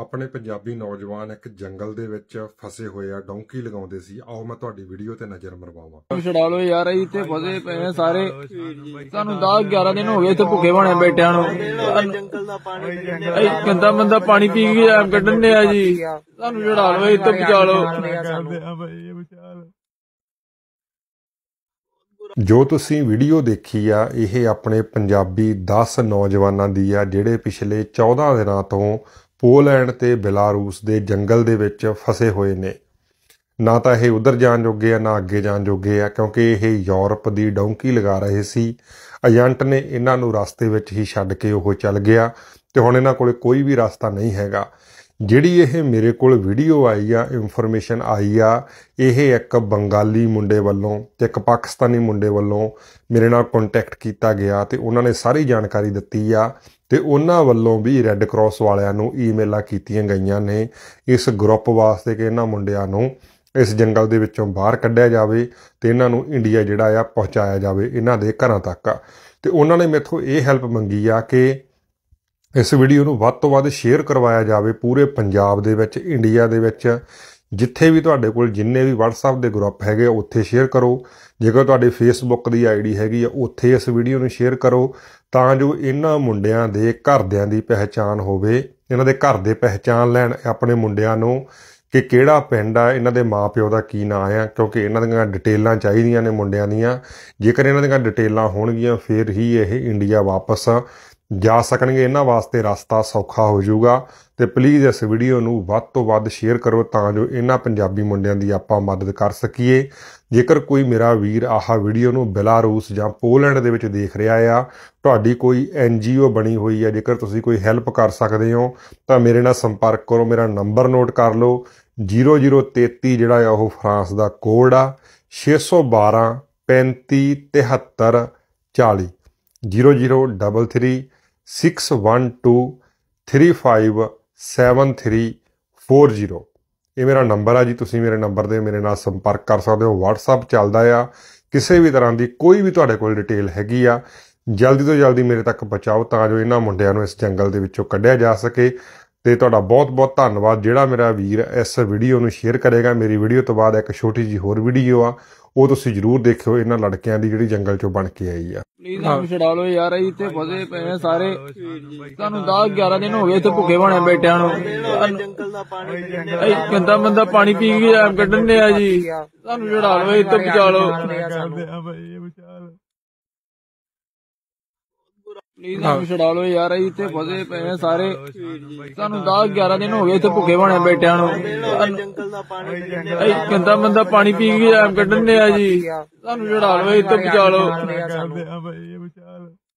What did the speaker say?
ਆਪਣੇ ਪੰਜਾਬੀ ਨੌਜਵਾਨ ਇੱਕ ਜੰਗਲ ਦੇ ਵਿੱਚ ਫਸੇ ਹੋਏ ਆ ਡੌਂਕੀ ਲਗਾਉਂਦੇ ਸੀ ਆਓ ਮੈਂ ਤੁਹਾਡੀ ਵੀਡੀਓ ਤੇ ਨਜ਼ਰ ਮਰਵਾਵਾਂ ਛਡਾ ਲਓ ਯਾਰ ਇੱਥੇ ਫਸੇ ਪਏ ਆ ਸਾਰੇ ਤੁਹਾਨੂੰ 10 11 ਦਿਨ ਹੋ ਗਏ ਇੱਥੇ ਭੁੱਖੇ ਬਣੇ ਬੈਠਿਆਂ ਨੂੰ ਜੰਗਲ ਦਾ ਪਾਣੀ ਕਿੰਦਾ ਗੰਦਾ ਪਾਣੀ ਪੀ ਕੇ ਐਮ ਕੱਢਣ ਆ ਜੀ ਤੁਹਾਨੂੰ ਛਡਾ ਲਓ ਇੱਥੇ ਬਚਾ ਲਓ ਜੋ ਤੁਸੀਂ ਵੀਡੀਓ ਦੇਖੀ ਆ ਇਹ ਆਪਣੇ ਪੰਜਾਬੀ 10 ਨੌਜਵਾਨਾਂ ਦੀ ਆ ਜਿਹੜੇ ਪਿਛਲੇ 14 ਦਿਨਾਂ ਤੋਂ ਪੋਲੈਂਡ ਤੇ ਬੇਲਾਰੂਸ ਦੇ ਜੰਗਲ ਦੇ ਵਿੱਚ ਫਸੇ ਹੋਏ ਨੇ ਨਾ ਤਾਂ ਇਹ ਉਧਰ ਜਾਣ ਜੋਗੇ ਆ ਨਾ ਅੱਗੇ ਜਾਣ ਜੋਗੇ ਆ ਕਿਉਂਕਿ ਇਹ ਯੂਰਪ ਦੀ ਡੌਂਕੀ ਲਗਾ ਰਹੇ ਸੀ ਏਜੰਟ ਨੇ ਇਹਨਾਂ ਨੂੰ ਰਸਤੇ ਵਿੱਚ ਹੀ ਛੱਡ ਕੇ ਉਹ ਚੱਲ ਗਿਆ ਤੇ ਹੁਣ ਇਹਨਾਂ ਕੋਲੇ ਕੋਈ ਵੀ ਰਸਤਾ ਨਹੀਂ ਹੈਗਾ ਜਿਹੜੀ ਇਹ ਮੇਰੇ ਕੋਲ ਵੀਡੀਓ ਆਈ ਆ ਇਨਫੋਰਮੇਸ਼ਨ ਆਈ ਆ ਇਹ ਇੱਕ ਬੰਗਾਲੀ ਮੁੰਡੇ ਵੱਲੋਂ ਤੇ ਇੱਕ ਪਾਕਿਸਤਾਨੀ ਮੁੰਡੇ ਵੱਲੋਂ ਮੇਰੇ ਨਾਲ ਕੰਟੈਕਟ ਕੀਤਾ ਗਿਆ ਤੇ ਉਹਨਾਂ ਨੇ ਸਾਰੀ ਜਾਣਕਾਰੀ ਦਿੱਤੀ ਆ ਤੇ ਉਹਨਾਂ ਵੱਲੋਂ ਵੀ ਰੈੱਡ ਕਰਾਸ ਵਾਲਿਆਂ ਨੂੰ ਈਮੇਲਾਂ ਕੀਤੀਆਂ ਗਈਆਂ ਨੇ ਇਸ ਗਰੁੱਪ ਵਾਸਤੇ ਕਿ ਇਹਨਾਂ ਮੁੰਡਿਆਂ ਨੂੰ ਇਸ ਜੰਗਲ ਦੇ ਵਿੱਚੋਂ ਬਾਹਰ ਕੱਢਿਆ ਜਾਵੇ ਤੇ ਇਹਨਾਂ ਨੂੰ ਇੰਡੀਆ ਜਿਹੜਾ ਆ ਪਹੁੰਚਾਇਆ ਜਾਵੇ ਇਹਨਾਂ ਦੇ ਘਰਾਂ ਤੱਕ ਤੇ ਉਹਨਾਂ ਨੇ ਮੇਥੋਂ ਇਹ ਹੈਲਪ ਮੰਗੀ ਆ ਕਿ ਇਸ ਵੀਡੀਓ ਨੂੰ ਵੱਧ ਤੋਂ ਵੱਧ ਸ਼ੇਅਰ ਕਰਵਾਇਆ ਜਾਵੇ ਪੂਰੇ ਪੰਜਾਬ ਦੇ ਵਿੱਚ ਇੰਡੀਆ ਦੇ ਵਿੱਚ ਜਿੱਥੇ ਵੀ ਤੁਹਾਡੇ ਕੋਲ ਜਿੰਨੇ ਵੀ WhatsApp ਦੇ ਗਰੁੱਪ ਹੈਗੇ ਆ ਉੱਥੇ ਸ਼ੇਅਰ ਕਰੋ ਜੇਕਰ ਤੁਹਾਡੇ Facebook ਦੀ ਆਈਡੀ ਹੈਗੀ ਆ ਉੱਥੇ ਇਸ ਵੀਡੀਓ ਨੂੰ ਸ਼ੇਅਰ ਕਰੋ ਤਾਂ ਜੋ ਇਹਨਾਂ ਮੁੰਡਿਆਂ ਦੇ ਘਰਦਿਆਂ ਦੀ ਪਹਿਚਾਨ ਹੋਵੇ ਇਹਨਾਂ ਦੇ ਘਰ ਦੇ ਪਹਿਚਾਨ ਲੈਣ ਆਪਣੇ ਮੁੰਡਿਆਂ ਨੂੰ ਕਿ ਕਿਹੜਾ ਪਿੰਡ ਆ ਇਹਨਾਂ ਦੇ ਮਾਪਿਓ ਦਾ ਕੀ ਨਾਂ ਆ ਕਿਉਂਕਿ ਇਹਨਾਂ ਦੀਆਂ ਡਿਟੇਲਾਂ ਚਾਹੀਦੀਆਂ ਨੇ ਮੁੰਡਿਆਂ ਦੀਆਂ ਜੇਕਰ ਇਹਨਾਂ ਦੀਆਂ ਡਿਟੇਲਾਂ ਹੋਣਗੀਆਂ ਫਿਰ ਹੀ ਇਹ ਇੰਡੀਆ ਵਾਪਸ ਜਾ ਸਕਣਗੇ ਇਹਨਾਂ ਵਾਸਤੇ ਰਸਤਾ ਸੌਖਾ ਹੋ ਜਾਊਗਾ ਤੇ ਪਲੀਜ਼ ਇਸ ਵੀਡੀਓ ਨੂੰ ਵੱਧ ਤੋਂ ਵੱਧ ਸ਼ੇਅਰ ਕਰੋ ਤਾਂ ਜੋ ਇਹਨਾਂ ਪੰਜਾਬੀ ਮੁੰਡਿਆਂ ਦੀ ਆਪਾਂ ਮਦਦ ਕਰ ਸਕੀਏ ਜੇਕਰ ਕੋਈ ਮੇਰਾ ਵੀਰ ਆਹਾ ਵੀਡੀਓ ਨੂੰ ਬੈਲਾਰੂਸ ਜਾਂ ਪੋਲੈਂਡ ਦੇ ਵਿੱਚ ਦੇਖ ਰਿਹਾ ਆ ਤੁਹਾਡੀ ਕੋਈ ਐਨਜੀਓ ਬਣੀ ਹੋਈ ਹੈ ਜੇਕਰ ਤੁਸੀਂ ਕੋਈ ਹੈਲਪ ਕਰ ਸਕਦੇ ਹੋ ਤਾਂ ਮੇਰੇ ਨਾਲ ਸੰਪਰਕ ਕਰੋ ਮੇਰਾ ਨੰਬਰ ਨੋਟ ਕਰ ਲਓ 0033 ਜਿਹੜਾ ਆ ਉਹ ਫਰਾਂਸ ਦਾ ਕੋਡ ਆ 612 35 73 40 0033 6123573340 ਇਹ ਮੇਰਾ ਨੰਬਰ ਆ ਜੀ ਤੁਸੀਂ ਮੇਰੇ ਨੰਬਰ ਦੇ ਮੇਰੇ ਨਾਲ ਸੰਪਰਕ ਕਰ ਸਕਦੇ ਹੋ WhatsApp ਚੱਲਦਾ ਆ ਕਿਸੇ ਵੀ ਤਰ੍ਹਾਂ ਦੀ ਕੋਈ ਵੀ ਤੁਹਾਡੇ ਕੋਲ ਡਿਟੇਲ ਹੈਗੀ ਆ ਜਲਦੀ ਤੋਂ ਜਲਦੀ ਮੇਰੇ ਤੱਕ ਪਹੁੰਚਾਓ ਤਾਂ ਜੋ ਇਹਨਾਂ ਮੁੰਡਿਆਂ ਨੂੰ ਇਸ ਜੰਗਲ ਦੇ ਵਿੱਚੋਂ ਕੱਢਿਆ ਜਾ ਸਕੇ ਤੇ ਤੁਹਾਡਾ ਬਹੁਤ-ਬਹੁਤ ਧੰਨਵਾਦ ਜਿਹੜਾ ਮੇਰਾ ਵੀਰ ਇਸ ਵੀਡੀਓ ਨੂੰ ਸ਼ੇਅਰ ਕਰੇਗਾ ਮੇਰੀ ਵੀਡੀਓ ਤੋਂ ਬਾਅਦ ਇੱਕ ਛੋਟੀ ਜੀ ਹੋਰ ਵੀਡੀਓ ਆ ਉਹ ਤੁਸੀਂ ਜ਼ਰੂਰ ਦੇਖਿਓ ਇਹਨਾਂ ਲੜਕਿਆਂ ਦੀ ਜਿਹੜੀ ਜੰਗਲ ਚੋਂ ਬਣ ਕੇ ਆਈ ਆ ਪਲੀਜ਼ ਸਾਨੂੰ ਛਡਾ ਲਓ ਯਾਰ ਇਹ ਤੇ ਫਸੇ ਪਏ ਸਾਰੇ ਤੁਹਾਨੂੰ 10 11 ਦਿਨ ਹੋ ਗਏ ਇੱਥੇ ਭੁੱਖੇ ਬਣੇ ਬੈਠਿਆਂ ਨੂੰ ਜੰਗਲ ਦਾ ਪਾਣੀ ਗੰਦਾ ਪਾਣੀ ਪੀ ਕੇ ਕੱਢਣ ਦੇ ਆ ਜੀ ਤੁਹਾਨੂੰ ਛਡਾ ਲਓ ਇੱਥੇ ਬਚਾ ਲਓ ਪਲੀਜ਼ ਸਾਨੂੰ ਛਡਾ ਲੋ ਯਾਰ ਇੱਥੇ ਫਸੇ ਪਏ ਆ ਸਾਰੇ ਸਾਨੂੰ 10 11 ਦਿਨ ਹੋ ਗਏ ਇੱਥੇ ਭੁੱਖੇ ਬਣੇ ਬੈਠਿਆਂ ਨੂੰ ਜੰਗਲ ਦਾ ਪਾਣੀ ਪਾਣੀ ਪੀ ਕੇ ਆਮ ਕੱਢਣ ਨੇ ਆ ਜੀ ਸਾਨੂੰ ਛਡਾ ਲੋ ਇੱਥੇ ਪਹੁੰਚਾ ਲੋ